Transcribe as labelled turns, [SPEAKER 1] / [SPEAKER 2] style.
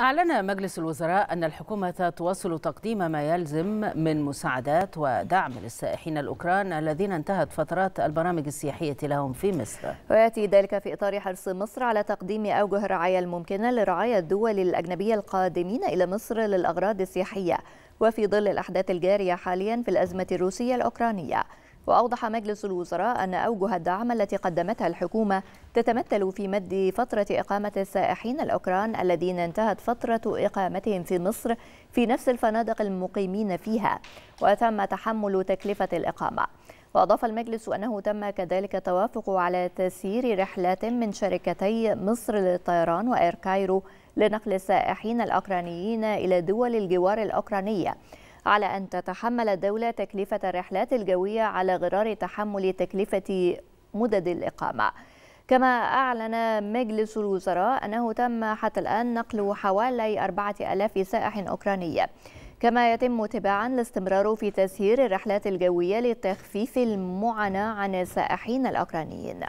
[SPEAKER 1] أعلن مجلس الوزراء أن الحكومة تواصل تقديم ما يلزم من مساعدات ودعم للسائحين الأوكران الذين انتهت فترات البرامج السياحية لهم في مصر
[SPEAKER 2] ويأتي ذلك في إطار حرص مصر على تقديم أوجه الرعاية الممكنة لرعاية الدول الأجنبية القادمين إلى مصر للأغراض السياحية وفي ظل الأحداث الجارية حاليا في الأزمة الروسية الأوكرانية وأوضح مجلس الوزراء أن أوجه الدعم التي قدمتها الحكومة تتمثل في مد فترة إقامة السائحين الأوكران الذين انتهت فترة إقامتهم في مصر في نفس الفنادق المقيمين فيها وتم تحمل تكلفة الإقامة وأضاف المجلس أنه تم كذلك التوافق على تسيير رحلات من شركتي مصر للطيران وإير كايرو لنقل السائحين الأوكرانيين إلى دول الجوار الأوكرانية على أن تتحمل الدولة تكلفة الرحلات الجوية على غرار تحمل تكلفة مدد الإقامة كما أعلن مجلس الوزراء أنه تم حتى الآن نقل حوالي 4000 سائح أوكراني كما يتم تباعا الاستمرار في تسيير الرحلات الجوية لتخفيف المعاناة عن السائحين الأوكرانيين